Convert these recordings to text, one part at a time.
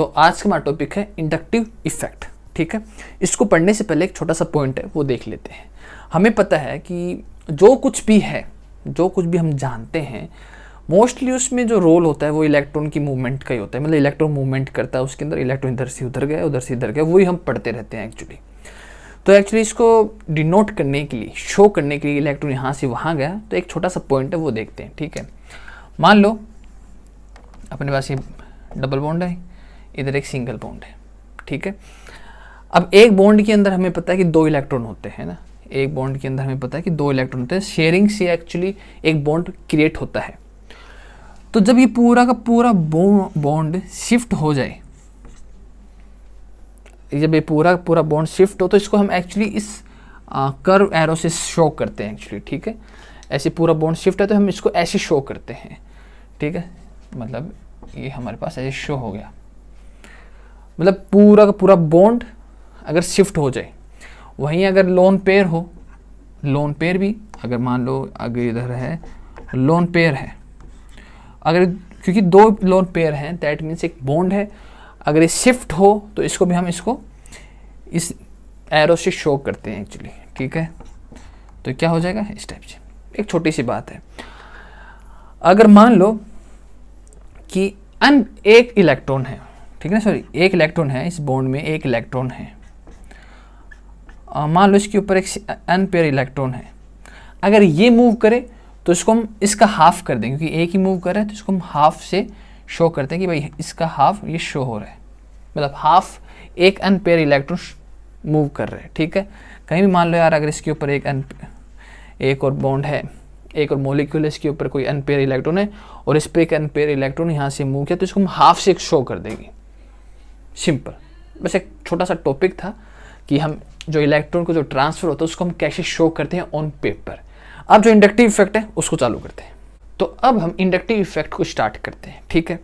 तो आज का हमारा टॉपिक है इंडक्टिव इफेक्ट ठीक है इसको पढ़ने से पहले एक छोटा सा पॉइंट है वो देख लेते हैं हमें पता है कि जो कुछ भी है जो कुछ भी हम जानते हैं मोस्टली उसमें जो रोल होता है वो इलेक्ट्रॉन की मूवमेंट का ही होता है मतलब इलेक्ट्रॉन मूवमेंट करता है उसके अंदर इलेक्ट्रॉन इधर से उधर गया उधर से इधर गया वही हम पढ़ते रहते हैं एक्चुअली तो एक्चुअली इसको डिनोट करने के लिए शो करने के लिए इलेक्ट्रॉन यहाँ से वहाँ गया तो एक छोटा सा पॉइंट है वो देखते हैं ठीक है मान लो अपने पास ये डबल बॉन्ड है इधर एक सिंगल बॉन्ड है ठीक है अब एक बॉन्ड के अंदर हमें पता है कि दो इलेक्ट्रॉन होते हैं ना एक बॉन्ड के अंदर हमें पता है कि दो इलेक्ट्रॉन होते हैं शेयरिंग से एक्चुअली एक बॉन्ड क्रिएट होता है तो जब ये पूरा का पूरा बॉन्ड शिफ्ट हो जाए जब ये पूरा पूरा बॉन्ड शिफ्ट हो तो इसको हम एक्चुअली इस कर्व एरो से शो करते हैं एक्चुअली ठीक है ऐसे पूरा बॉन्ड शिफ्ट है तो हम इसको ऐसे शो करते हैं ठीक है मतलब ये हमारे पास ऐसे शो हो गया मतलब पूरा का पूरा बॉन्ड अगर शिफ्ट हो जाए वहीं अगर लोन पेयर हो लोन पेयर भी अगर मान लो अगर इधर है लोन पेयर है अगर क्योंकि दो लोन पेयर हैं दैट मीन्स एक बॉन्ड है अगर ये शिफ्ट हो तो इसको भी हम इसको इस एरो से शो करते हैं एक्चुअली ठीक है तो क्या हो जाएगा इस टाइप से एक छोटी सी बात है अगर मान लो कि अन एक इलेक्ट्रॉन है ठीक है ना सॉरी एक इलेक्ट्रॉन है इस बॉन्ड में एक इलेक्ट्रॉन है मान लो इसके ऊपर एक एन पेयर इलेक्ट्रॉन है अगर ये मूव करे तो इसको हम इसका हाफ कर देंगे क्योंकि एक ही मूव कर रहा है तो इसको हम हाफ से शो करते हैं कि भाई इसका हाफ ये शो हो रहा है मतलब हाफ एक एन पेयर इलेक्ट्रॉन मूव कर रहे हैं ठीक है कहीं भी मान लो यार अगर इसके ऊपर एक एन एक और बॉन्ड है एक और मोलिक्यूल इसके ऊपर कोई अनपेयर इलेक्ट्रॉन है और इस पर एक अनपेयर इलेक्ट्रॉन यहाँ से मूव किया तो इसको हम हाफ से एक शो कर देंगे सिंपल बस एक छोटा सा टॉपिक था कि हम जो इलेक्ट्रॉन को जो ट्रांसफर होता है उसको हम कैसे शो करते हैं ऑन पेपर अब जो इंडक्टिव इफेक्ट है उसको चालू करते हैं तो अब हम इंडक्टिव इफेक्ट को स्टार्ट करते हैं ठीक है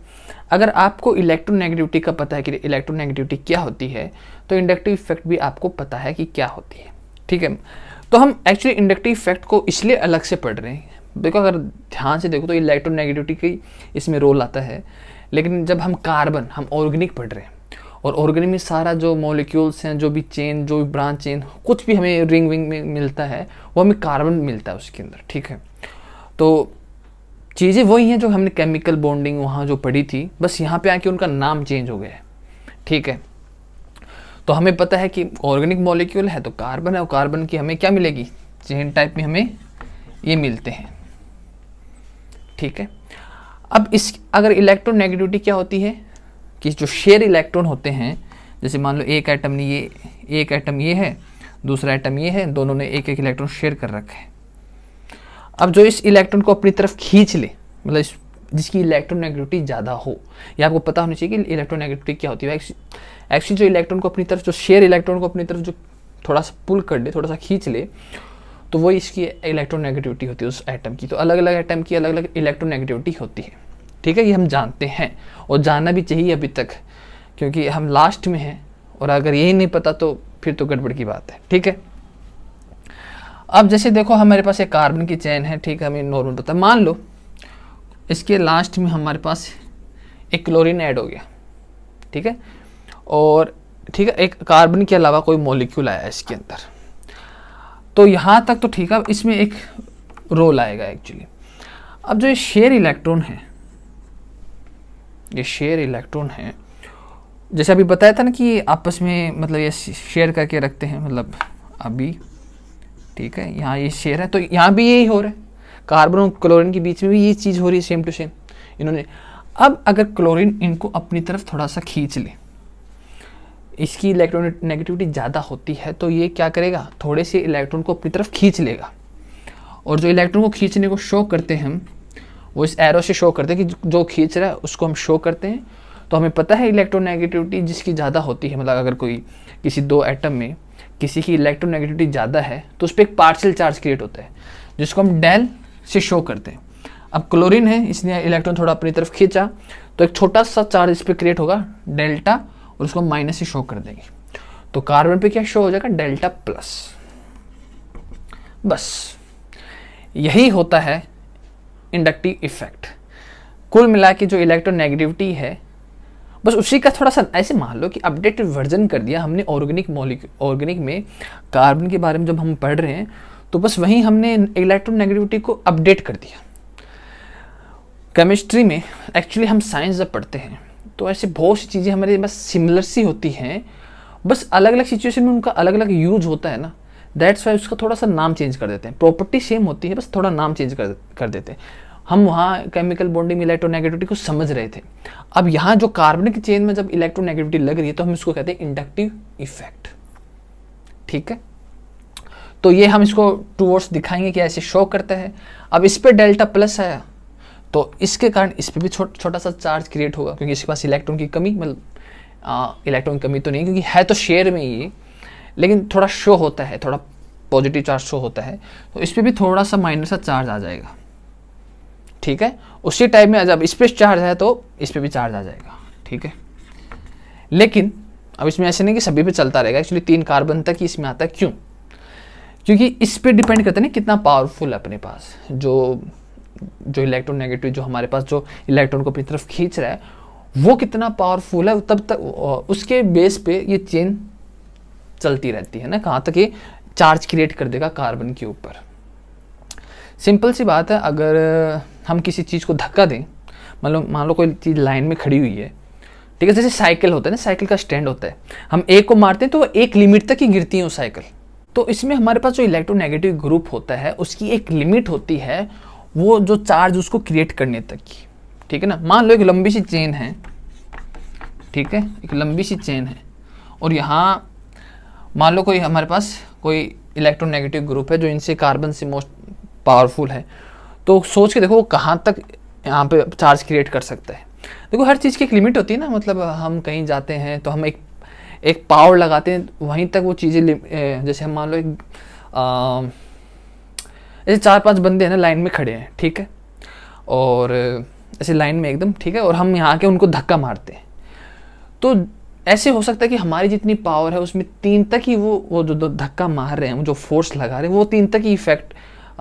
अगर आपको इलेक्ट्रोनेगेटिविटी का पता है कि इलेक्ट्रोनेगेटिविटी क्या होती है तो इंडक्टिव इफेक्ट भी आपको पता है कि क्या होती है ठीक है तो हम एक्चुअली इंडक्टिव इफेक्ट को इसलिए अलग से पढ़ रहे हैं देखो अगर ध्यान से देखो तो इलेक्ट्रोनेगेटिविटी का इसमें रोल आता है लेकिन जब हम कार्बन हम ऑर्गेनिक पढ़ रहे हैं और ऑर्गेनिक में सारा जो मॉलिक्यूल्स हैं जो भी चेन जो भी ब्रांच चेन कुछ भी हमें रिंग विंग में मिलता है वो हमें कार्बन मिलता है उसके अंदर ठीक है तो चीज़ें वही हैं जो हमने केमिकल बॉन्डिंग वहाँ जो पढ़ी थी बस यहाँ पे आके उनका नाम चेंज हो गया है ठीक है तो हमें पता है कि ऑर्गेनिक मॉलिक्यूल है तो कार्बन है और कार्बन की हमें क्या मिलेगी चेन टाइप में हमें ये मिलते हैं ठीक है अब इस अगर इलेक्ट्रोनेगेटिविटी क्या होती है कि जो शेयर इलेक्ट्रॉन होते हैं जैसे मान लो एक एटम ने ये एक एटम ये है दूसरा एटम ये है दोनों ने एक एक इलेक्ट्रॉन शेयर कर रखे हैं अब जो इस इलेक्ट्रॉन को अपनी तरफ खींच ले मतलब इस जिसकी नेगेटिविटी ज़्यादा हो या आपको पता होना चाहिए कि इलेक्ट्रॉन नेगेटिविटी क्या होती है एक्चुअली जो इलेक्ट्रॉन को अपनी तरफ जो शेयर इलेक्ट्रॉन को अपनी तरफ जो थोड़ा सा पुल कर ले थोड़ा सा खींच ले तो वो इसकी इलेक्ट्रॉन नेगेटिविटी होती है उस एटम की तो अलग अलग एटम की अलग अलग नेगेटिविटी होती है ठीक है ये हम जानते हैं और जानना भी चाहिए अभी तक क्योंकि हम लास्ट में हैं और अगर यही नहीं पता तो फिर तो गड़बड़ की बात है ठीक है अब जैसे देखो हमारे पास एक कार्बन की चैन है ठीक है हमें नॉर्मल पता मान लो इसके लास्ट में हमारे पास एक क्लोरीन ऐड हो गया ठीक है और ठीक है एक कार्बन के अलावा कोई मॉलिक्यूल आया इसके अंदर तो यहाँ तक तो ठीक है इसमें एक रोल आएगा एक्चुअली अब जो ये शेयर इलेक्ट्रॉन है ये शेयर इलेक्ट्रॉन है जैसे अभी बताया था ना कि आपस में मतलब ये शेयर करके रखते हैं मतलब अभी ठीक है यहाँ ये शेयर है तो यहाँ भी यही हो रहा है कार्बन और क्लोरीन के बीच में भी ये चीज़ हो रही है सेम टू सेम इन्होंने अब अगर क्लोरीन इनको अपनी तरफ थोड़ा सा खींच ले इसकी इलेक्ट्रॉन नेगेटिविटी ज़्यादा होती है तो ये क्या करेगा थोड़े से इलेक्ट्रॉन को अपनी तरफ खींच लेगा और जो इलेक्ट्रॉन को खींचने को शो करते हैं हम वो इस एरो से शो करते हैं कि जो खींच रहा है उसको हम शो करते हैं तो हमें पता है इलेक्ट्रोनेगेटिविटी जिसकी ज़्यादा होती है मतलब अगर कोई किसी दो एटम में किसी की इलेक्ट्रोनेगेटिविटी ज़्यादा है तो उस पर एक पार्शियल चार्ज क्रिएट होता है जिसको हम डेल से शो करते हैं अब क्लोरीन है इसने इलेक्ट्रॉन थोड़ा अपनी तरफ खींचा तो एक छोटा सा चार्ज इस पर क्रिएट होगा डेल्टा और उसको माइनस से शो कर देंगे तो कार्बन पे क्या शो हो जाएगा डेल्टा प्लस बस यही होता है इंडक्टिव इफेक्ट कुल मिला के जो इलेक्ट्रोनेगेटिविटी है बस उसी का थोड़ा सा ऐसे मान लो कि अपडेटेड वर्जन कर दिया हमने ऑर्गेनिक मॉलिक ऑर्गेनिक में कार्बन के बारे में जब हम पढ़ रहे हैं तो बस वहीं हमने इलेक्ट्रोनेगेटिविटी को अपडेट कर दिया केमिस्ट्री में एक्चुअली हम साइंस जब पढ़ते हैं तो ऐसे बहुत सी चीज़ें हमारे बस सिमिलर सी होती हैं बस अलग अलग सिचुएशन में उनका अलग अलग यूज होता है ना दैट्स वाई उसका थोड़ा सा नाम चेंज कर देते हैं प्रॉपर्टी सेम होती है बस थोड़ा नाम चेंज कर कर देते हैं हम वहाँ केमिकल बॉन्डिंग इलेक्ट्रोनेगेटिविटी को समझ रहे थे अब यहाँ जो कार्बनिक चेन में जब इलेक्ट्रोनेगेटिविटी लग रही है तो हम इसको कहते हैं इंडक्टिव इफेक्ट ठीक है तो ये हम इसको टूवर्ड्स दिखाएंगे कि ऐसे शो करता है अब इस पर डेल्टा प्लस आया तो इसके कारण इस पर भी छो, छोटा सा चार्ज क्रिएट होगा क्योंकि इसके पास इलेक्ट्रॉन की कमी मतलब इलेक्ट्रॉन की कमी तो नहीं क्योंकि है तो शेयर में ही लेकिन थोड़ा शो होता है थोड़ा पॉजिटिव चार्ज शो होता है तो इस पर भी थोड़ा सा माइनस सा चार्ज आ जाएगा ठीक है उसी टाइप में जब इस पर चार्ज है तो इस पर भी चार्ज आ जाएगा ठीक है लेकिन अब इसमें ऐसे नहीं कि सभी पे चलता रहेगा एक्चुअली तीन कार्बन तक ही इसमें आता है क्यों क्योंकि इस पर डिपेंड करता है कितना पावरफुल है अपने पास जो जो इलेक्ट्रॉन नेगेटिव जो हमारे पास जो इलेक्ट्रॉन को अपनी तरफ खींच रहा है वो कितना पावरफुल है तब तक उसके बेस पे ये चेन चलती रहती है ना कहाँ तक ये चार्ज क्रिएट कर देगा कार्बन के ऊपर सिंपल सी बात है अगर हम किसी चीज़ को धक्का दें मतलब मान लो कोई चीज़ लाइन में खड़ी हुई है ठीक है जैसे साइकिल होता है ना साइकिल का स्टैंड होता है हम एक को मारते हैं तो वो एक लिमिट तक ही गिरती है वो साइकिल तो इसमें हमारे पास जो इलेक्ट्रोनेगेटिव ग्रुप होता है उसकी एक लिमिट होती है वो जो चार्ज उसको क्रिएट करने तक की ठीक है ना मान लो एक लंबी सी चेन है ठीक है एक लंबी सी चेन है और यहाँ मान लो कोई हमारे पास कोई इलेक्ट्रोनेगेटिव ग्रुप है जो इनसे कार्बन से मोस्ट पावरफुल है तो सोच के देखो वो कहाँ तक यहाँ पे चार्ज क्रिएट कर सकता है देखो हर चीज़ की एक लिमिट होती है ना मतलब हम कहीं जाते हैं तो हम एक एक पावर लगाते हैं वहीं तक वो चीज़ें जैसे हम मान लो एक जैसे चार पांच बंदे हैं ना लाइन में खड़े हैं ठीक है और ऐसे लाइन में एकदम ठीक है और हम यहाँ के उनको धक्का मारते हैं तो ऐसे हो सकता है कि हमारी जितनी पावर है उसमें तीन तक ही वो वो जो धक्का मार रहे हैं जो फोर्स लगा रहे हैं वो तीन तक ही इफेक्ट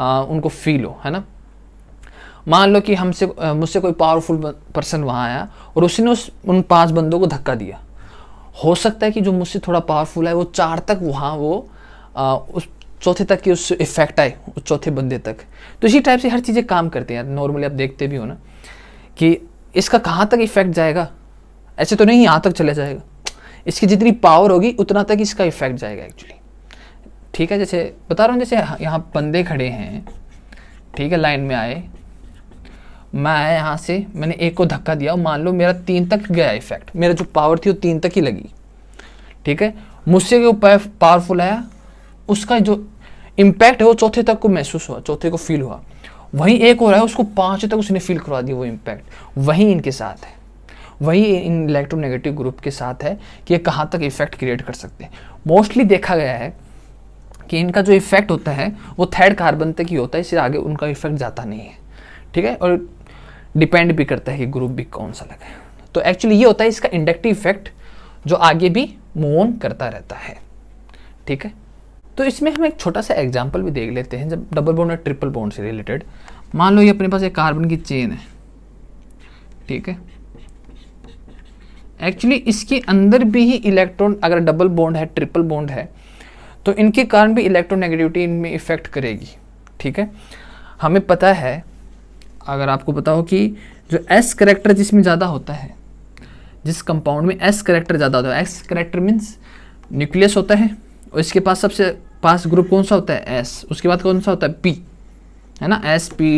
उनको फील हो है ना मान लो कि हमसे मुझसे कोई पावरफुल पर्सन वहाँ आया और उसने उस उन पांच बंदों को धक्का दिया हो सकता है कि जो मुझसे थोड़ा पावरफुल है वो चार तक वहाँ वो आ, उस चौथे तक की उससे इफेक्ट आए उस चौथे बंदे तक तो इसी टाइप से हर चीज़ें काम करते हैं नॉर्मली आप देखते भी हो ना कि इसका कहाँ तक इफेक्ट जाएगा ऐसे तो नहीं यहाँ तक चला जाएगा इसकी जितनी पावर होगी उतना तक इसका इफेक्ट जाएगा एक्चुअली ठीक है जैसे बता रहा हूँ जैसे यहाँ बंदे खड़े हैं ठीक है लाइन में आए मैं आया यहाँ से मैंने एक को धक्का दिया और मान लो मेरा तीन तक गया इफेक्ट मेरा जो पावर थी वो तीन तक ही लगी ठीक है मुझसे जो पावरफुल आया उसका जो इम्पैक्ट है वो चौथे तक को महसूस हुआ चौथे को फील हुआ वहीं एक हो रहा है उसको पाँच तक उसने फील करवा दिया वो इम्पैक्ट वहीं इनके साथ है वही इन इलेक्ट्रोनेगेटिव ग्रुप के साथ है कि ये कहाँ तक इफेक्ट क्रिएट कर सकते हैं मोस्टली देखा गया है कि इनका जो इफेक्ट होता है वो थर्ड कार्बन तक ही होता है इससे आगे उनका इफेक्ट जाता नहीं है ठीक है और डिपेंड भी करता है कि ग्रुप भी कौन सा लगा तो एक्चुअली ये होता है इसका इंडक्टिव इफेक्ट जो आगे भी मूव ऑन करता रहता है ठीक है तो इसमें हम एक छोटा सा एग्जाम्पल भी देख लेते हैं जब डबल बॉन्ड और ट्रिपल बॉन्ड से रिलेटेड मान लो ये अपने पास एक कार्बन की चेन है ठीक है एक्चुअली इसके अंदर भी ही इलेक्ट्रॉन अगर डबल बोन्ड है ट्रिपल बोन्ड है तो इनके कारण भी इलेक्ट्रोनेगेटिविटी इनमें इफेक्ट करेगी ठीक है हमें पता है अगर आपको बताओ कि जो एस करेक्टर जिसमें ज़्यादा होता है जिस कंपाउंड में एस करेक्टर ज़्यादा होता है एस करेक्टर मीन्स न्यूक्लियस होता है और इसके पास सबसे पास ग्रुप कौन सा होता है एस उसके बाद कौन सा होता है पी है ना एस पी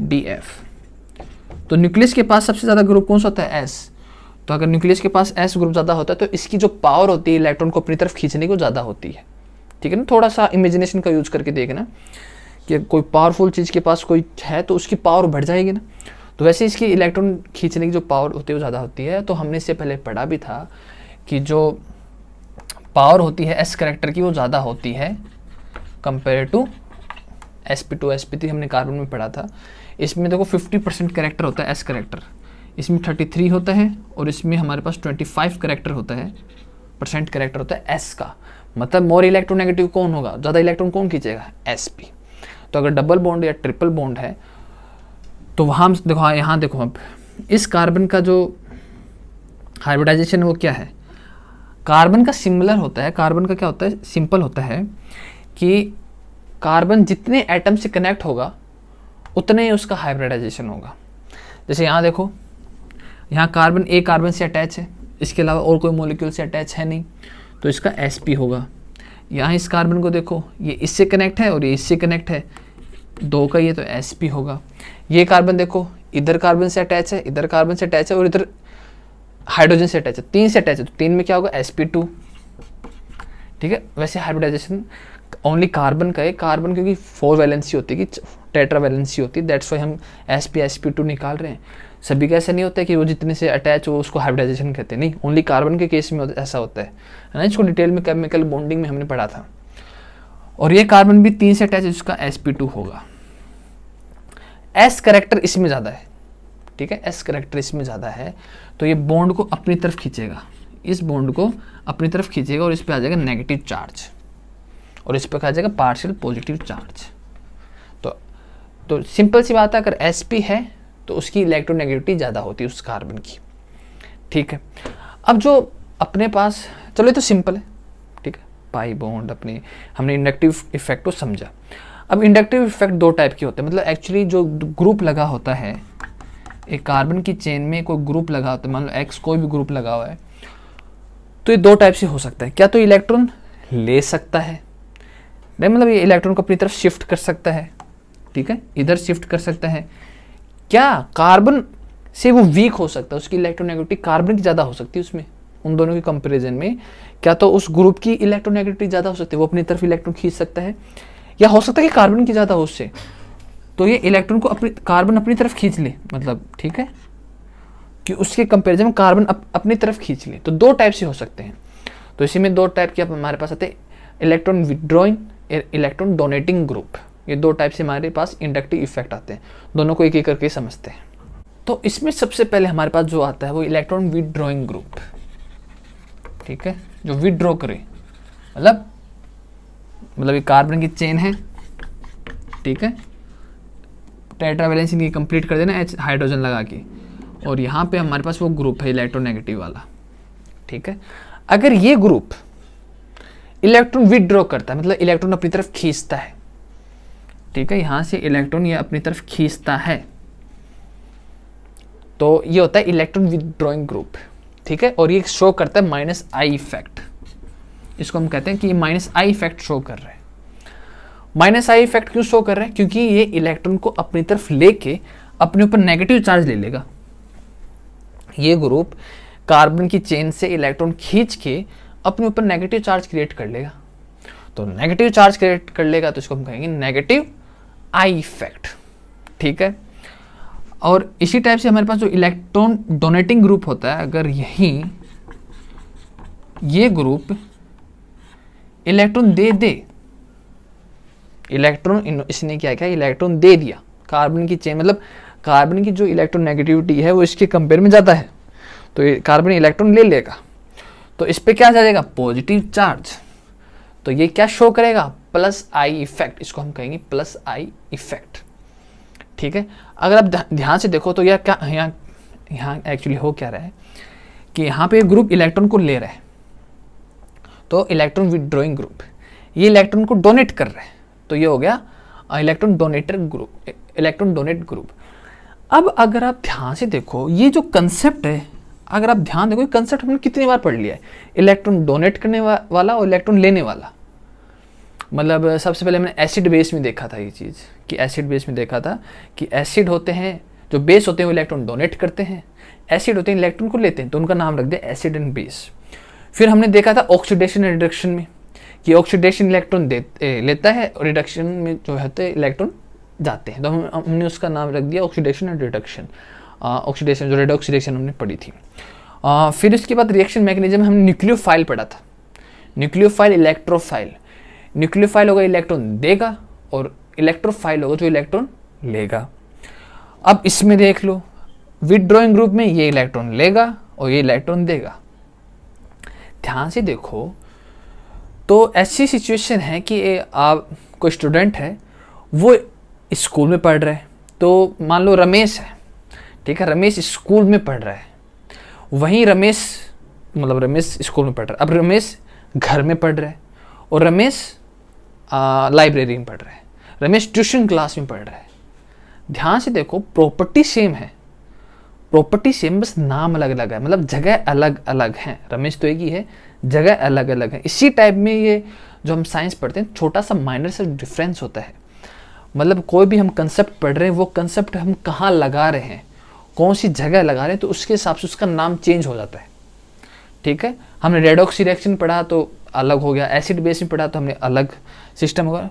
डी एफ तो न्यूक्लियस के पास सबसे ज़्यादा ग्रुप कौन सा होता है एस तो अगर न्यूक्लियस के पास एस ग्रुप ज़्यादा होता है तो इसकी जो पावर होती है इलेक्ट्रॉन को अपनी तरफ खींचने को ज़्यादा होती है ठीक है ना थोड़ा सा इमेजिनेशन का यूज़ करके देखना कि कोई पावरफुल चीज़ के पास कोई है तो उसकी पावर बढ़ जाएगी ना तो वैसे इसकी इलेक्ट्रॉन खींचने की जो पावर होती है वो ज़्यादा होती है तो हमने इससे पहले पढ़ा भी था कि जो पावर होती है एस करेक्टर की वो ज़्यादा होती है compare to S P two S P three हमने कार्बन में पढ़ा था इसमें देखो फिफ्टी परसेंट करेक्टर होता है एस करेक्टर इसमें थर्टी थ्री होता है और इसमें हमारे पास ट्वेंटी फाइव करेक्टर होता है परसेंट करेक्टर होता है एस का मतलब मोर इलेक्ट्रोनेगेटिव कौन होगा ज़्यादा इलेक्ट्रॉन कौन खींचेगा एस पी तो अगर डबल बॉन्ड या ट्रिपल बॉन्ड है तो वहाँ देखो हाँ यहाँ देखो अब इस कार्बन का जो हाइब्रिडाइजेशन वो क्या है कार्बन का सिमिलर होता है कार्बन का क्या होता है सिंपल होता है कि कार्बन जितने एटम से कनेक्ट होगा उतने ही उसका हाइब्रिडाइजेशन होगा जैसे यहाँ देखो यहाँ कार्बन ए कार्बन से अटैच है इसके अलावा और कोई मोलिक्यूल से अटैच है नहीं तो इसका एस होगा यहाँ इस कार्बन को देखो ये इससे कनेक्ट है और ये इससे कनेक्ट है दो का ये तो एस पी होगा ये कार्बन देखो इधर कार्बन से अटैच है इधर कार्बन से अटैच है और इधर हाइड्रोजन से अटैच है तीन से अटैच है तो तीन में क्या होगा एस पी टू ठीक है वैसे हाइब्रिडाइजेशन ओनली कार्बन का है कार्बन क्योंकि फोर वैलेंसी होती है कि टेट्रा वैलेंसी होती है दैट्स वाई हम S P S P two निकाल रहे हैं सभी का ऐसा नहीं होता है कि वो जितने से अटैच हो उसको हाइब्रिडाइजेशन कहते हैं नहीं ओनली कार्बन के केस में ऐसा होता है ना इसको डिटेल में केमिकल बॉन्डिंग में हमने पढ़ा था और ये कार्बन भी तीन से अटैच है जिसका एस होगा एस करेक्टर इसमें ज़्यादा है ठीक है एस करेक्टर इसमें ज़्यादा है तो ये बॉन्ड को अपनी तरफ खींचेगा इस बॉन्ड को अपनी तरफ खींचेगा और इस पर आ जाएगा नेगेटिव चार्ज और इस पर आ जाएगा पार्शियल पॉजिटिव चार्ज तो तो सिंपल सी बात है अगर एस है तो उसकी इलेक्ट्रोनेगेटिविटी ज़्यादा होती है उस कार्बन की ठीक है अब जो अपने पास चलो ये तो सिंपल है ठीक है पाई बॉन्ड अपने हमने इंडक्टिव इफेक्ट को समझा अब इंडक्टिव इफेक्ट दो टाइप के होते हैं मतलब एक्चुअली जो ग्रुप लगा होता है एक कार्बन की चेन में कोई ग्रुप लगा होता है मान लो एक्स कोई भी ग्रुप लगा हुआ है तो ये दो टाइप से हो सकता है क्या तो इलेक्ट्रॉन ले सकता है मतलब ये इलेक्ट्रॉन को अपनी तरफ शिफ्ट कर सकता है ठीक है इधर शिफ्ट कर सकता है क्या कार्बन से वो वीक हो सकता है उसकी इलेक्ट्रोनेगेटिविटी कार्बन की ज़्यादा हो सकती है उसमें उन दोनों के कंपैरिजन में क्या तो उस ग्रुप की इलेक्ट्रोनेगेटिविटी ज़्यादा हो सकती है वो अपनी तरफ इलेक्ट्रॉन खींच सकता है या हो सकता है कि कार्बन की ज़्यादा हो उससे तो ये इलेक्ट्रॉन को अपनी कार्बन अपनी तरफ खींच ले मतलब ठीक है कि उसके कंपेरिजन में कार्बन अप, अपनी तरफ खींच ले तो दो टाइप से हो सकते हैं तो इसी में दो टाइप के हमारे पास आते हैं electron withdrawing electron donating group ये दो टाइप से हमारे पास इंडक्टिव इफेक्ट आते हैं दोनों को एक एक करके समझते हैं तो इसमें सबसे पहले हमारे पास जो आता है वो इलेक्ट्रॉन विदड्रॉइंग ग्रुप ठीक है जो विदड्रॉ करे मतलब मतलब ये कार्बन की चेन है ठीक है टेट्रावेलेंस इनकी कंप्लीट कर देना एच हाइड्रोजन लगा के और यहाँ पे हमारे पास वो ग्रुप है इलेक्ट्रोनेगेटिव वाला ठीक है अगर ये ग्रुप इलेक्ट्रॉन विदड्रॉ करता है मतलब इलेक्ट्रॉन अपनी तरफ खींचता है ठीक है यहाँ से इलेक्ट्रॉन ये अपनी तरफ खींचता है तो ये होता है इलेक्ट्रॉन विदड्रॉइंग ग्रुप ठीक है और ये शो करता है माइनस आई इफेक्ट इसको हम कहते हैं कि ये माइनस आई इफेक्ट शो कर रहे हैं माइनस आई इफेक्ट क्यों शो कर रहे हैं क्योंकि ये इलेक्ट्रॉन को अपनी तरफ लेके अपने ऊपर नेगेटिव चार्ज ले लेगा ये ग्रुप कार्बन की चेन से इलेक्ट्रॉन खींच के अपने ऊपर नेगेटिव चार्ज क्रिएट कर लेगा तो नेगेटिव चार्ज क्रिएट कर लेगा तो इसको हम कहेंगे नेगेटिव आई इफेक्ट ठीक है और इसी टाइप से हमारे पास जो इलेक्ट्रॉन डोनेटिंग ग्रुप होता है अगर यही ये ग्रुप इलेक्ट्रॉन दे दे इलेक्ट्रॉन इसने क्या किया इलेक्ट्रॉन दे दिया कार्बन की चेन मतलब कार्बन की जो इलेक्ट्रॉन नेगेटिविटी है वो इसके कंपेयर में ज़्यादा है तो कार्बन इलेक्ट्रॉन ले लेगा तो इस पर क्या जाएगा पॉजिटिव चार्ज तो ये क्या शो करेगा प्लस आई इफेक्ट इसको हम कहेंगे प्लस आई इफेक्ट ठीक है अगर आप ध्यान से देखो तो यह क्या यहाँ यहाँ एक्चुअली हो क्या रहा है कि यहाँ पे ग्रुप इलेक्ट्रॉन को ले रहा है तो इलेक्ट्रॉन विदड्रॉइंग ग्रुप ये इलेक्ट्रॉन को डोनेट कर रहा है तो ये हो गया electron donor group electron donate group अब अगर आप ध्यान से देखो ये जो कंसेप्ट है अगर आप ध्यान देखो कंसेप्ट हमने कितनी बार पढ़ लिया है इलेक्ट्रॉन डोनेट करने वा, वाला और इलेक्ट्रॉन लेने वाला मतलब सबसे पहले मैंने एसिड बेस में देखा था ये चीज़ कि एसिड बेस में देखा था कि एसिड होते हैं जो बेस होते हैं वो इलेक्ट्रॉन डोनेट करते हैं एसिड होते हैं इलेक्ट्रॉन को लेते हैं तो उनका नाम रख दे एसिड एंड बेस फिर हमने देखा था ऑक्सीडेशन एंड रिडक्शन में कि ऑक्सीडेशन इलेक्ट्रॉन दे लेता है और रिडक्शन में जो है इलेक्ट्रॉन जाते हैं तो हम हमने उसका नाम रख दिया ऑक्सीडेशन एंड रिडक्शन ऑक्सीडेशन जो रेड ऑक्सीडेशन हमने पढ़ी थी आ, फिर उसके बाद रिएक्शन मैकेनिज्म हमने न्यूक्लियोफाइल पढ़ा था न्यूक्लियोफाइल इलेक्ट्रोफाइल न्यूक्लियोफाइल होगा इलेक्ट्रॉन देगा और इलेक्ट्रोफाइल होगा जो इलेक्ट्रॉन लेगा अब इसमें देख लो विदड्रॉइंग ग्रुप में ये इलेक्ट्रॉन लेगा और ये इलेक्ट्रॉन देगा ध्यान से देखो तो ऐसी सिचुएशन है कि आप कोई स्टूडेंट है वो स्कूल में पढ़ रहा है तो मान लो रमेश है ठीक है रमेश स्कूल में पढ़ रहा है वहीं रमेश मतलब रमेश स्कूल में पढ़ रहा है अब रमेश घर में पढ़ रहा है और रमेश लाइब्रेरी में पढ़ रहे हैं रमेश ट्यूशन क्लास में पढ़ रहे हैं ध्यान से देखो प्रॉपर्टी सेम है प्रॉपर्टी सेम बस नाम अलग अलग है मतलब जगह अलग अलग है रमेश तो एक ही है जगह अलग अलग है इसी टाइप में ये जो हम साइंस पढ़ते हैं छोटा सा माइनर सा डिफरेंस होता है मतलब कोई भी हम कंसेप्ट पढ़ रहे हैं वो कंसेप्ट हम कहाँ लगा रहे हैं कौन सी जगह लगा रहे हैं तो उसके हिसाब से उसका नाम चेंज हो जाता है ठीक है हमने रेडॉक्सी रिएक्शन पढ़ा तो अलग हो गया एसिड बेस में पढ़ा तो हमने अलग सिस्टम होगा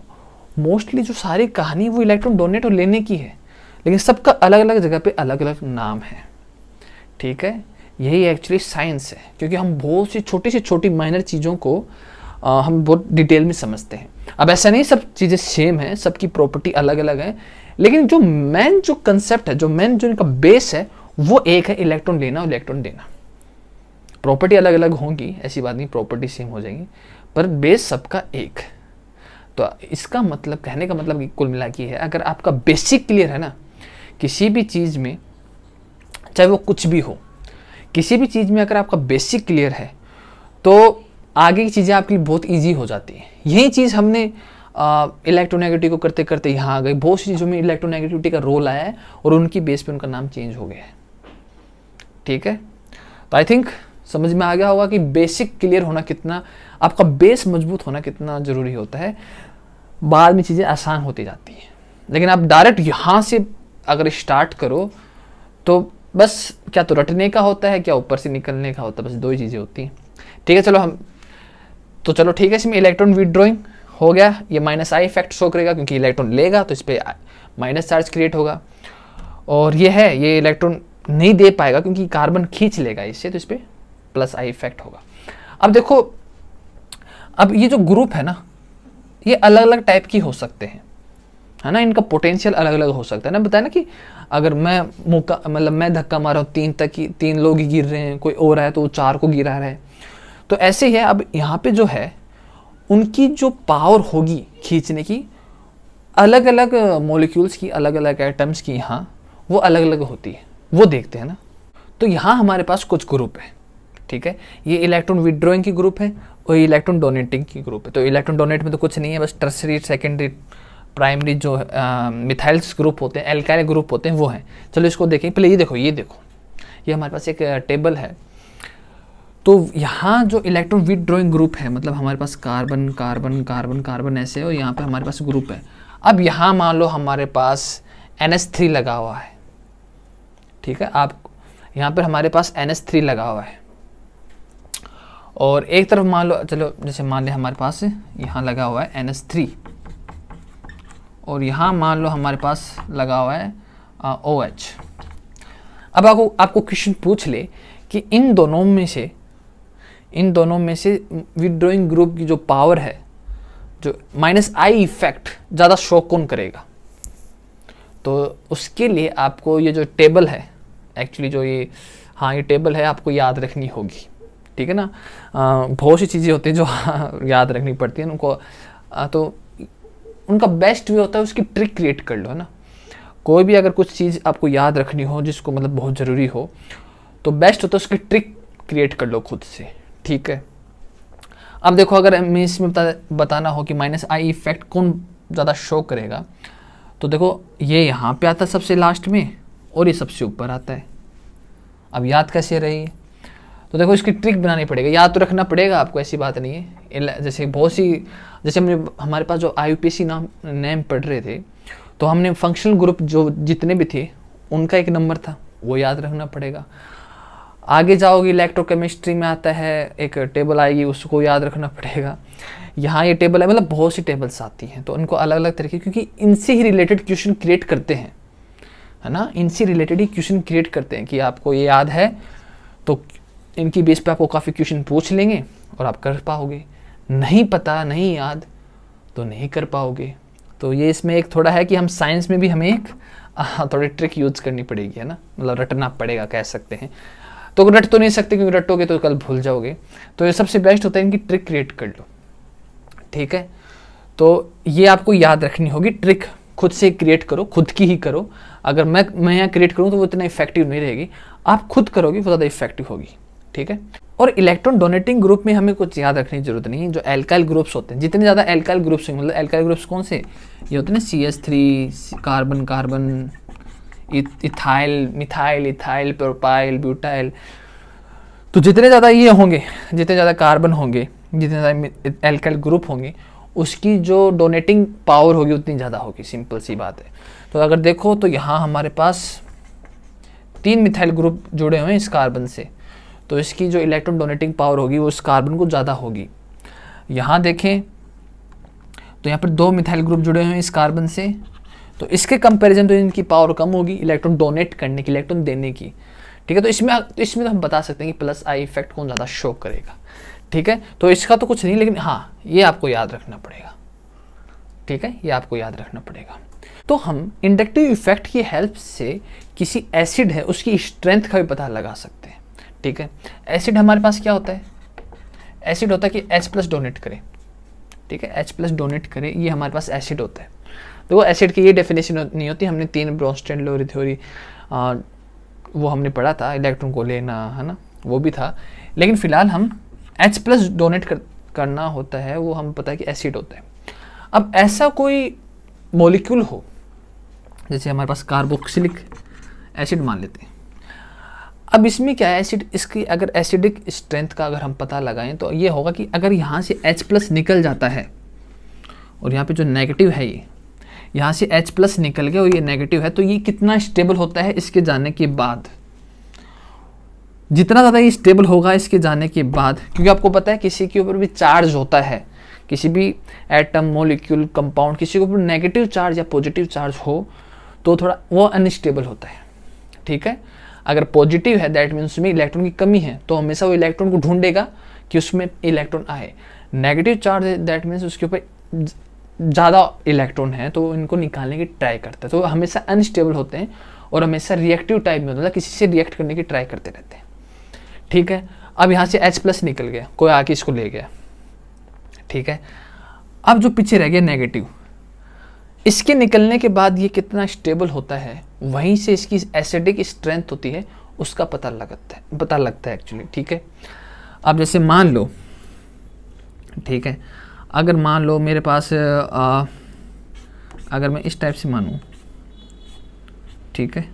मोस्टली जो सारी कहानी वो इलेक्ट्रॉन डोनेट और लेने की है लेकिन सबका अलग अलग जगह पे अलग अलग नाम है ठीक है यही एक्चुअली साइंस है क्योंकि हम बहुत सी छोटी से छोटी माइनर चीज़ों को आ, हम बहुत डिटेल में समझते हैं अब ऐसा नहीं सब चीज़ें सेम है सबकी प्रॉपर्टी अलग अलग है लेकिन जो मेन जो कंसेप्ट है जो मेन जो इनका बेस है वो एक है इलेक्ट्रॉन लेना और इलेक्ट्रॉन देना प्रॉपर्टी अलग अलग होंगी ऐसी बात नहीं प्रॉपर्टी सेम हो जाएगी पर बेस सबका एक तो इसका मतलब कहने का मतलब कुल मिला के है अगर आपका बेसिक क्लियर है ना किसी भी चीज़ में चाहे वो कुछ भी हो किसी भी चीज़ में अगर आपका बेसिक क्लियर है तो आगे की चीज़ें आपके लिए बहुत ईजी हो जाती हैं यही चीज़ हमने इलेक्ट्रोनेगेटिव को करते करते यहाँ आ गई बहुत सी चीज़ों में इलेक्ट्रोनेगेटिविटी का रोल आया है और उनकी बेस पे उनका नाम चेंज हो गया है ठीक है तो आई थिंक समझ में आ गया होगा कि बेसिक क्लियर होना कितना आपका बेस मजबूत होना कितना ज़रूरी होता है बाद में चीज़ें आसान होती जाती हैं लेकिन आप डायरेक्ट यहाँ से अगर स्टार्ट करो तो बस क्या तो रटने का होता है क्या ऊपर से निकलने का होता है बस दो ही चीज़ें होती हैं ठीक है चलो हम तो चलो ठीक है इसमें इलेक्ट्रॉन विदड्रॉइंग हो गया ये माइनस आई इफेक्ट शो करेगा क्योंकि इलेक्ट्रॉन लेगा तो इस पर माइनस चार्ज क्रिएट होगा और ये है ये इलेक्ट्रॉन नहीं दे पाएगा क्योंकि कार्बन खींच लेगा इससे तो इस पर प्लस आई इफेक्ट होगा अब देखो अब ये जो ग्रुप है ना ये अलग अलग टाइप की हो सकते हैं है ना इनका पोटेंशियल अलग अलग हो सकता है ना बताया ना कि अगर मैं मौका मतलब मैं धक्का मारा हूँ तीन तक ही तीन लोग ही गिर रहे हैं कोई और है तो वो चार को गिरा रहे हैं तो ऐसे ही है अब यहाँ पे जो है उनकी जो पावर होगी खींचने की अलग अलग मोलिक्यूल्स की अलग अलग एटम्स की यहाँ वो अलग अलग होती है वो देखते हैं ना तो यहाँ हमारे पास कुछ ग्रुप है ठीक है ये इलेक्ट्रॉन विड्रॉइंग की ग्रुप है और ये इलेक्ट्रॉन डोनेटिंग की ग्रुप है तो इलेक्ट्रॉन डोनेट में तो कुछ नहीं है बस टर्सरी सेकेंडरी प्राइमरी जो मिथाइल्स ग्रुप होते हैं एल्काइल ग्रुप होते हैं वो हैं चलो इसको देखें पहले ये देखो ये देखो ये हमारे पास एक टेबल है तो यहाँ जो इलेक्ट्रॉन विद ड्रॉइंग ग्रुप है मतलब हमारे पास कार्बन कार्बन कार्बन कार्बन ऐसे और यहाँ पे हमारे पास ग्रुप है अब यहाँ मान लो हमारे पास एन थ्री लगा हुआ है ठीक है आप यहाँ पर हमारे पास एन थ्री लगा हुआ है और एक तरफ मान लो चलो जैसे मान लें हमारे पास यहाँ लगा हुआ है एन एस थ्री और यहाँ मान लो हमारे पास लगा हुआ है ओ एच अब आपको आपको क्वेश्चन पूछ ले कि इन दोनों में से इन दोनों में से विड्रोइंग ग्रुप की जो पावर है जो माइनस आई इफेक्ट ज़्यादा शो कौन करेगा तो उसके लिए आपको ये जो टेबल है एक्चुअली जो ये हाँ ये टेबल है आपको याद रखनी होगी ठीक है ना बहुत सी चीज़ें होती हैं जो याद रखनी पड़ती हैं उनको आ, तो उनका बेस्ट वे होता है उसकी ट्रिक क्रिएट कर लो है ना कोई भी अगर कुछ चीज़ आपको याद रखनी हो जिसको मतलब बहुत ज़रूरी हो तो बेस्ट होता है उसकी ट्रिक क्रिएट कर लो खुद से ठीक है अब देखो अगर मैं इसमें बता, बताना हो कि माइनस आई इफेक्ट कौन ज़्यादा शो करेगा तो देखो ये यहाँ पे आता है सबसे लास्ट में और ये सबसे ऊपर आता है अब याद कैसे रही तो देखो इसकी ट्रिक बनानी पड़ेगी याद तो रखना पड़ेगा आपको ऐसी बात नहीं है जैसे बहुत सी जैसे हमने हमारे पास जो आई नाम नेम पढ़ रहे थे तो हमने फंक्शनल ग्रुप जो जितने भी थे उनका एक नंबर था वो याद रखना पड़ेगा आगे जाओगे इलेक्ट्रोकेमिस्ट्री में आता है एक टेबल आएगी उसको याद रखना पड़ेगा यहाँ ये टेबल है मतलब बहुत सी टेबल्स आती हैं तो उनको अलग अलग तरीके क्योंकि इनसे ही रिलेटेड क्वेश्चन क्रिएट करते हैं है ना इनसे रिलेटेड ही क्वेश्चन क्रिएट करते हैं कि आपको ये याद है तो इनकी बेस पे आपको काफ़ी क्वेश्चन पूछ लेंगे और आप कर पाओगे नहीं पता नहीं याद तो नहीं कर पाओगे तो ये इसमें एक थोड़ा है कि हम साइंस में भी हमें एक थोड़ी ट्रिक यूज़ करनी पड़ेगी है ना मतलब रटना पड़ेगा कह सकते हैं तो रट तो नहीं सकते क्योंकि रटोगे तो कल भूल जाओगे तो ये सबसे बेस्ट होता है इनकी ट्रिक क्रिएट कर लो ठीक है तो ये आपको याद रखनी होगी ट्रिक खुद से क्रिएट करो खुद की ही करो अगर मैं मैं यहाँ क्रिएट करूँ तो वो इतना इफेक्टिव नहीं रहेगी आप खुद करोगे वो ज़्यादा इफेक्टिव होगी ठीक है और इलेक्ट्रॉन डोनेटिंग ग्रुप में हमें कुछ याद रखने की जरूरत नहीं है जो एल्काइल ग्रुप्स होते हैं जितने ज़्यादा एल्काइल ग्रुप्स होंगे मतलब एल्काइल ग्रुप्स कौन से ये होते हैं C S three carbon carbon ethyl methyl ethyl propyl butyl तो जितने ज़्यादा ये होंगे जितने ज़्यादा कार्बन होंगे जितने ज़्यादा एल्काइल ग्रुप होंगे उसकी जो डोनेटिंग पावर होगी उतनी ज़्यादा होगी सिंपल सी बात है तो अगर देखो तो यहाँ हमारे पास तीन मिथाइल ग्रुप जुड़े हुए हैं इस कार्बन से तो इसकी जो इलेक्ट्रॉन डोनेटिंग पावर होगी वो इस कार्बन को ज़्यादा होगी यहाँ देखें तो यहाँ पर दो मिथाइल ग्रुप जुड़े हुए हैं इस कार्बन से तो इसके कंपैरिजन तो इनकी पावर कम होगी इलेक्ट्रॉन डोनेट करने की इलेक्ट्रॉन देने की ठीक है तो इसमें तो इसमें तो हम बता सकते हैं कि प्लस आई इफेक्ट कौन ज़्यादा शो करेगा ठीक है तो इसका तो कुछ नहीं लेकिन हाँ ये आपको याद रखना पड़ेगा ठीक है ये आपको याद रखना पड़ेगा तो हम इंडक्टिव इफेक्ट की हेल्प से किसी एसिड है उसकी स्ट्रेंथ का भी पता लगा सकते हैं ठीक है एसिड हमारे पास क्या होता है एसिड होता है कि एच प्लस डोनेट करे ठीक है एच प्लस डोनेट करे ये हमारे पास एसिड होता है तो वो एसिड की ये डेफिनेशन नहीं होती हमने तीन ब्रॉन्स्टेन लोरी थ्योरी वो हमने पढ़ा था इलेक्ट्रॉन को लेना है ना वो भी था लेकिन फिलहाल हम एच प्लस डोनेट कर, करना होता है वो हम पता है कि एसिड होता है अब ऐसा कोई मोलिक्यूल हो जैसे हमारे पास कार्बोक्सिलिक एसिड मान लेते हैं अब इसमें क्या है एसिड इसकी अगर एसिडिक स्ट्रेंथ का अगर हम पता लगाएं तो ये होगा कि अगर यहाँ से H प्लस निकल जाता है और यहाँ पे जो नेगेटिव है ये यहाँ से H प्लस निकल गया और ये नेगेटिव है तो ये कितना स्टेबल होता है इसके जाने के बाद जितना ज़्यादा ये स्टेबल होगा इसके जाने के बाद क्योंकि आपको पता है किसी के ऊपर भी चार्ज होता है किसी भी एटम मोलिक्यूल कंपाउंड किसी के ऊपर नेगेटिव चार्ज या पॉजिटिव चार्ज हो तो थोड़ा वो अनस्टेबल होता है ठीक है अगर पॉजिटिव है दैट मीन्स उसमें इलेक्ट्रॉन की कमी है तो हमेशा वो इलेक्ट्रॉन को ढूंढेगा कि उसमें इलेक्ट्रॉन आए नेगेटिव चार्ज है दैट मीन्स उसके ऊपर ज़्यादा इलेक्ट्रॉन है तो इनको निकालने की ट्राई करता है तो हमेशा अनस्टेबल होते हैं और हमेशा रिएक्टिव टाइप में होता है मतलब किसी से रिएक्ट करने की ट्राई करते रहते हैं ठीक है अब यहाँ से H प्लस निकल गया कोई आके इसको ले गया ठीक है अब जो पीछे रह गया नेगेटिव इसके निकलने के बाद ये कितना स्टेबल होता है वहीं से इसकी एसिडिक स्ट्रेंथ होती है उसका पता लगता है पता लगता है एक्चुअली ठीक है अब जैसे मान लो ठीक है अगर मान लो मेरे पास आ, अगर मैं इस टाइप से मानूँ ठीक है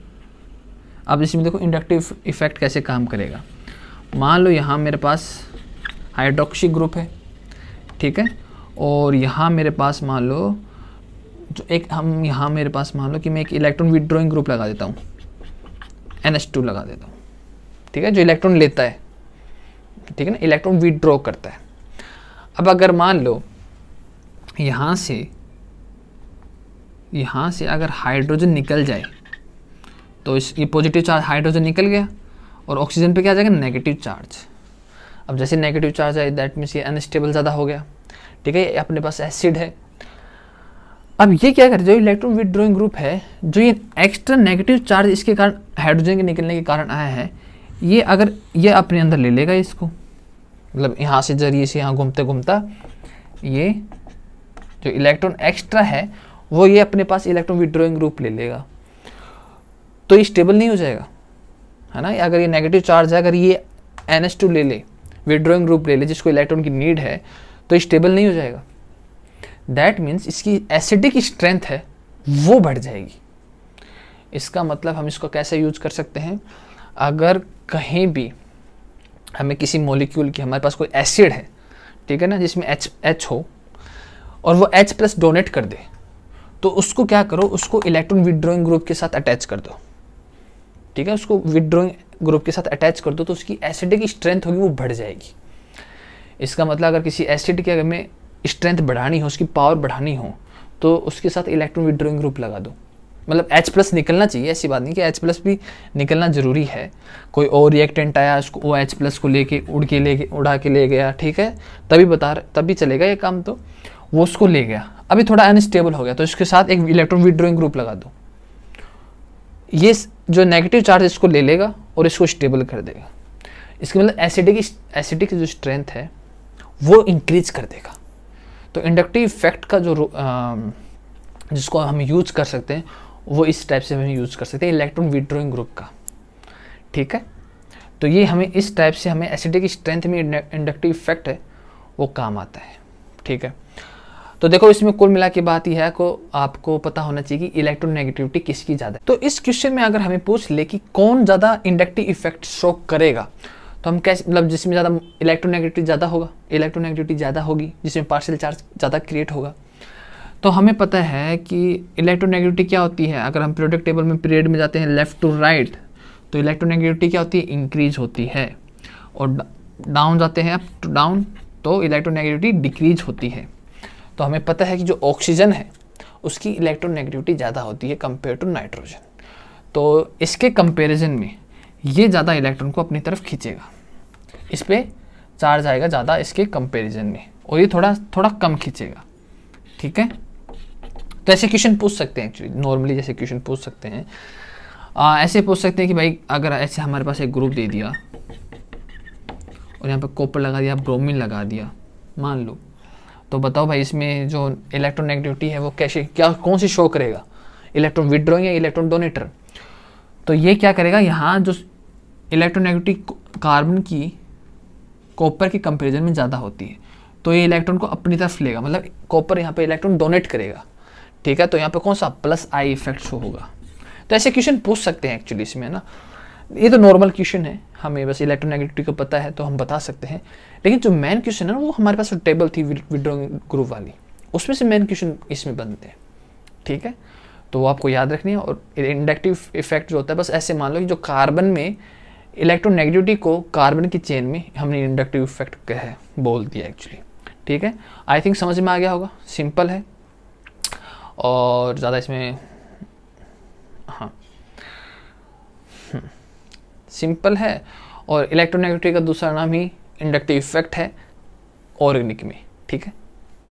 अब इसमें देखो इंडक्टिव इफेक्ट कैसे काम करेगा मान लो यहाँ मेरे पास हाइड्रोक्सी ग्रुप है ठीक है और यहाँ मेरे पास मान लो जो एक हम यहाँ मेरे पास मान लो कि मैं एक इलेक्ट्रॉन विदड्रॉइंग ग्रुप लगा देता हूँ एन लगा देता हूँ ठीक है जो इलेक्ट्रॉन लेता है ठीक है ना इलेक्ट्रॉन विदड्रॉ करता है अब अगर मान लो यहाँ से यहाँ से अगर हाइड्रोजन निकल जाए तो इस ये पॉजिटिव चार्ज हाइड्रोजन निकल गया और ऑक्सीजन पे क्या आ जाएगा नेगेटिव चार्ज अब जैसे नेगेटिव चार्ज आए दैट मीन्स ये अनस्टेबल ज़्यादा हो गया ठीक है अपने पास एसिड है अब ये क्या करे जो इलेक्ट्रॉन विदड्रॉइंग ग्रुप है जो ये एक्स्ट्रा नेगेटिव चार्ज इसके कारण हाइड्रोजन के निकलने के कारण आया है ये अगर ये अपने अंदर ले लेगा इसको मतलब यहाँ से जरिए से यहाँ घूमते घूमता ये जो इलेक्ट्रॉन एक्स्ट्रा है वो ये अपने पास इलेक्ट्रॉन विड्रॉइंग ग्रुप ले लेगा तो ये स्टेबल नहीं हो जाएगा है ना अगर ये नेगेटिव चार्ज है अगर ये एन ले ले विड्रॉइंग ग्रुप ले ले जिसको इलेक्ट्रॉन की नीड है तो ये स्टेबल नहीं हो जाएगा दैट मीन्स इसकी एसिडिक स्ट्रेंथ है वो बढ़ जाएगी इसका मतलब हम इसको कैसे यूज कर सकते हैं अगर कहीं भी हमें किसी मॉलिक्यूल की हमारे पास कोई एसिड है ठीक है ना जिसमें एच एच हो और वो एच प्लस डोनेट कर दे तो उसको क्या करो उसको इलेक्ट्रॉन विदड्रॉइंग ग्रुप के साथ अटैच कर दो ठीक है उसको विदड्रॉइंग ग्रुप के साथ अटैच कर दो तो उसकी एसिडिक की स्ट्रेंथ होगी वो बढ़ जाएगी इसका मतलब अगर किसी एसिड के अगर में स्ट्रेंथ बढ़ानी हो उसकी पावर बढ़ानी हो तो उसके साथ इलेक्ट्रॉन विड्रोइंग ग्रुप लगा दो मतलब H प्लस निकलना चाहिए ऐसी बात नहीं कि H प्लस भी निकलना ज़रूरी है कोई और रिएक्टेंट आया उसको ओ एच प्लस को लेके उड़ के ले उड़ा के ले गया ठीक है तभी बता तभी चलेगा ये काम तो वो उसको ले गया अभी थोड़ा अनस्टेबल हो गया तो इसके साथ एक इलेक्ट्रॉन विड्रोइंग ग्रुप लगा दो ये जो नेगेटिव चार्ज इसको ले लेगा और इसको स्टेबल कर देगा इसके मतलब एसिडिक एसिडिक जो स्ट्रेंथ है वो इंक्रीज कर देगा तो इंडक्टिव इफेक्ट का जो जिसको हम यूज कर सकते हैं वो इस टाइप से हम यूज़ कर सकते हैं इलेक्ट्रॉन विड्रोइंग ग्रुप का ठीक है तो ये हमें इस टाइप से हमें एसिडिक स्ट्रेंथ में इंडक्टिव इफेक्ट है वो काम आता है ठीक है तो देखो इसमें कुल मिला के बात यह है को आपको पता होना चाहिए कि इलेक्ट्रॉन नेगेटिविटी किसकी ज़्यादा तो इस क्वेश्चन में अगर हमें पूछ ले कि कौन ज़्यादा इंडक्टिव इफेक्ट शो करेगा तो हम कैसे मतलब जिसमें ज़्यादा इलेक्ट्रोनेगेटिविटी ज़्यादा होगा इलेक्ट्रोनेगेटिविटी ज़्यादा होगी जिसमें पार्शियल चार्ज ज़्यादा क्रिएट होगा तो हमें पता है कि इलेक्ट्रोनेगेटिविटी क्या होती है अगर हम प्रोडक्ट टेबल में पीरियड में जाते हैं लेफ्ट टू राइट तो इलेक्ट्रोनेगेटिविटी क्या होती है इंक्रीज होती है और डाउन जाते हैं अप टू डाउन तो इलेक्ट्रोनेगेटिविटी डिक्रीज होती है तो हमें पता है कि जो ऑक्सीजन है उसकी इलेक्ट्रोनेगेटिविटी ज़्यादा होती है कंपेयर टू नाइट्रोजन तो इसके कंपेरिजन में ये ज़्यादा इलेक्ट्रॉन को अपनी तरफ खींचेगा इस पर चार्ज आएगा ज़्यादा इसके कंपेरिजन में और ये थोड़ा थोड़ा कम खींचेगा ठीक है तो ऐसे क्वेश्चन पूछ सकते हैं एक्चुअली नॉर्मली जैसे क्वेश्चन पूछ सकते हैं आ, ऐसे पूछ सकते हैं कि भाई अगर ऐसे हमारे पास एक ग्रुप दे दिया और यहाँ पे कॉपर लगा दिया ब्रोमिन लगा दिया मान लो तो बताओ भाई इसमें जो इलेक्ट्रोनेगेटिविटी है वो कैसे क्या कौन सी शो करेगा इलेक्ट्रॉन विड्रॉइंग या इलेक्ट्रॉन डोनेटर तो ये क्या करेगा यहाँ जो इलेक्ट्रोनेगेटिविटी कार्बन की कॉपर के कंपेरिजन में ज़्यादा होती है तो ये इलेक्ट्रॉन को अपनी तरफ लेगा मतलब कॉपर यहाँ पे इलेक्ट्रॉन डोनेट करेगा ठीक है तो यहाँ पे कौन सा प्लस आई इफेक्ट शो होगा तो ऐसे क्वेश्चन पूछ सकते हैं एक्चुअली इसमें ना ये तो नॉर्मल क्वेश्चन है हमें बस इलेक्ट्रोनेगेटिविटी को पता है तो हम बता सकते हैं लेकिन जो मेन क्वेश्चन है ना वो हमारे पास टेबल थी विड्रो ग्रुप वाली उसमें से मेन क्वेश्चन इसमें बनते हैं ठीक है तो आपको याद रखनी है और इंडक्टिव इफेक्ट जो होता है बस ऐसे मान लो कि जो कार्बन में इलेक्ट्रोनेगेटिविटी को कार्बन की चेन में हमने इंडक्टिव इफेक्ट कह बोल दिया एक्चुअली ठीक है आई थिंक समझ में आ गया होगा सिंपल है और ज़्यादा इसमें हाँ सिंपल है और इलेक्ट्रोनेगेटिविटी का दूसरा नाम ही इंडक्टिव इफेक्ट है ऑर्गेनिक में ठीक है